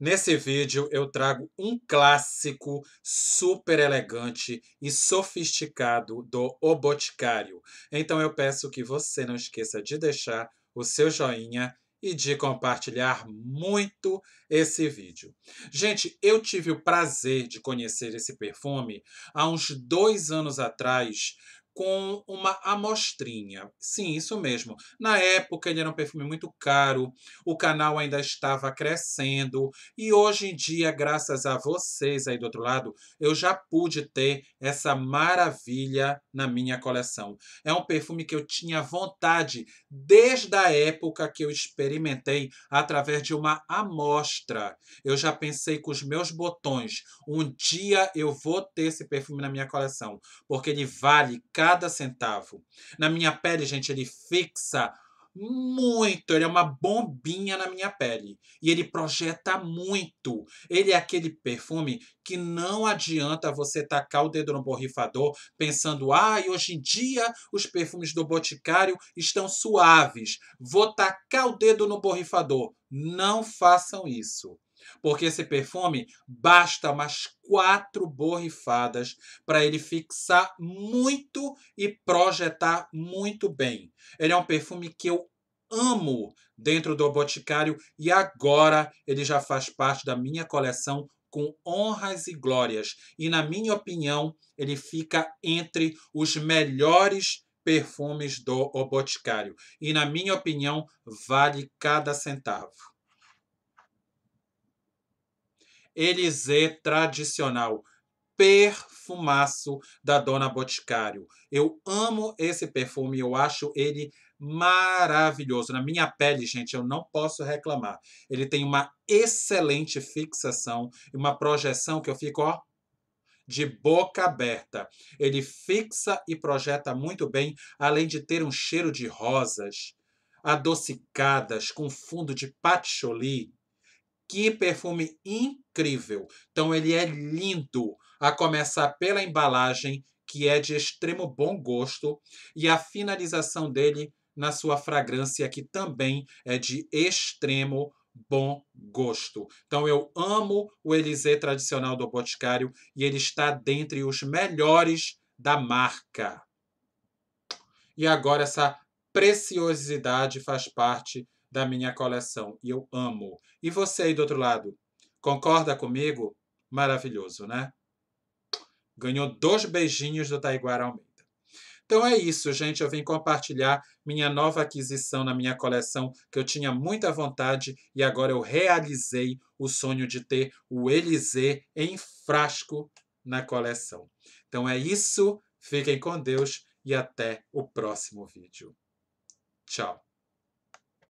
Nesse vídeo eu trago um clássico super elegante e sofisticado do O Boticário. Então eu peço que você não esqueça de deixar o seu joinha e de compartilhar muito esse vídeo. Gente, eu tive o prazer de conhecer esse perfume há uns dois anos atrás, com uma amostrinha. Sim, isso mesmo. Na época ele era um perfume muito caro, o canal ainda estava crescendo e hoje em dia, graças a vocês aí do outro lado, eu já pude ter essa maravilha na minha coleção. É um perfume que eu tinha vontade desde a época que eu experimentei através de uma amostra. Eu já pensei com os meus botões, um dia eu vou ter esse perfume na minha coleção, porque ele vale cada cada centavo. Na minha pele, gente, ele fixa muito, ele é uma bombinha na minha pele. E ele projeta muito. Ele é aquele perfume que não adianta você tacar o dedo no borrifador pensando, ah, hoje em dia os perfumes do Boticário estão suaves, vou tacar o dedo no borrifador. Não façam isso porque esse perfume basta umas quatro borrifadas para ele fixar muito e projetar muito bem. Ele é um perfume que eu amo dentro do Boticário e agora ele já faz parte da minha coleção com honras e glórias. E na minha opinião, ele fica entre os melhores perfumes do Boticário. E na minha opinião, vale cada centavo. Elisê tradicional, perfumaço da Dona Boticário. Eu amo esse perfume, eu acho ele maravilhoso. Na minha pele, gente, eu não posso reclamar. Ele tem uma excelente fixação e uma projeção que eu fico, ó, de boca aberta. Ele fixa e projeta muito bem, além de ter um cheiro de rosas adocicadas com fundo de patchouli. Que perfume incrível! Então ele é lindo, a começar pela embalagem, que é de extremo bom gosto, e a finalização dele na sua fragrância, que também é de extremo bom gosto. Então eu amo o Elysée tradicional do Boticário e ele está dentre os melhores da marca. E agora essa preciosidade faz parte da minha coleção e eu amo. E você aí do outro lado, concorda comigo? Maravilhoso, né? Ganhou dois beijinhos do Taiguara Almeida. Então é isso, gente. Eu vim compartilhar minha nova aquisição na minha coleção, que eu tinha muita vontade e agora eu realizei o sonho de ter o Elysée em frasco na coleção. Então é isso. Fiquem com Deus e até o próximo vídeo. Tchau.